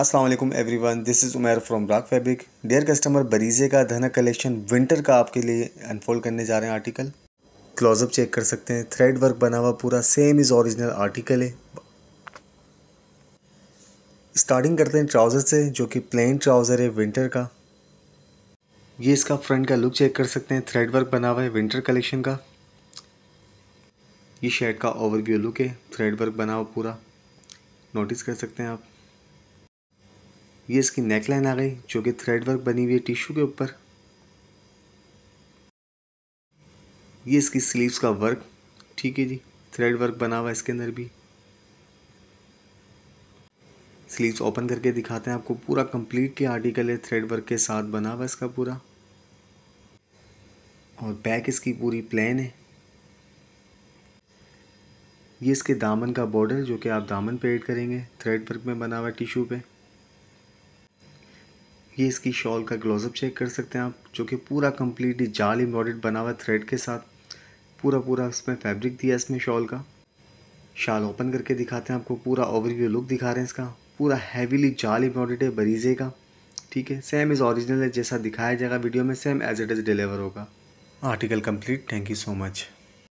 अस्सलाम वालेकुम everyone this is Umar from ब्राक फैब्रिक डियर कस्टमर बरीजे का धनक कलेक्शन विंटर का आपके लिए अनफोल्ड करने जा रहे हैं आर्टिकल क्लोजअप चेक कर सकते हैं थ्रेड वर्क बना हुआ पूरा सेम इज़ ओरिजिनल आर्टिकल है स्टार्टिंग करते हैं ट्राउज़र से जो कि प्लेन ट्राउज़र है विंटर का ये इसका फ्रंट का लुक चेक कर सकते हैं थ्रेड वर्क बना हुआ है विंटर कलेक्शन का ये शर्ट का ओवरव्यू लुक है थ्रेड वर्क बना हुआ पूरा नोटिस कर सकते हैं आप ये इसकी नेकलाइन आ गई जो कि थ्रेड वर्क बनी हुई है टिश्यू के ऊपर ये इसकी स्लीव्स का वर्क ठीक है जी थ्रेड वर्क बना हुआ है इसके अंदर भी स्लीव्स ओपन करके दिखाते हैं आपको पूरा कंप्लीट के आर्टिकल है थ्रेड वर्क के साथ बना हुआ इसका पूरा और बैक इसकी पूरी प्लेन है ये इसके दामन का बॉर्डर जो कि आप दामन पे एड करेंगे थ्रेड वर्क में बना हुआ टिश्यू पे ये इसकी शॉल का ग्लोजअप चेक कर सकते हैं आप जो कि पूरा कम्प्लीटली जाल एम्ब्रॉयड बना हुआ थ्रेड के साथ पूरा पूरा इसमें फैब्रिक दिया इसमें शॉल का शाल ओपन करके दिखाते हैं आपको पूरा ओवरव्यू लुक दिखा रहे हैं इसका पूरा हैवीली जाल एम्ब्रॉयड है बरीजे का ठीक है सेम इज़ ओरिजिनल है जैसा दिखाया जाएगा वीडियो में same as it is deliver होगा article complete thank you so much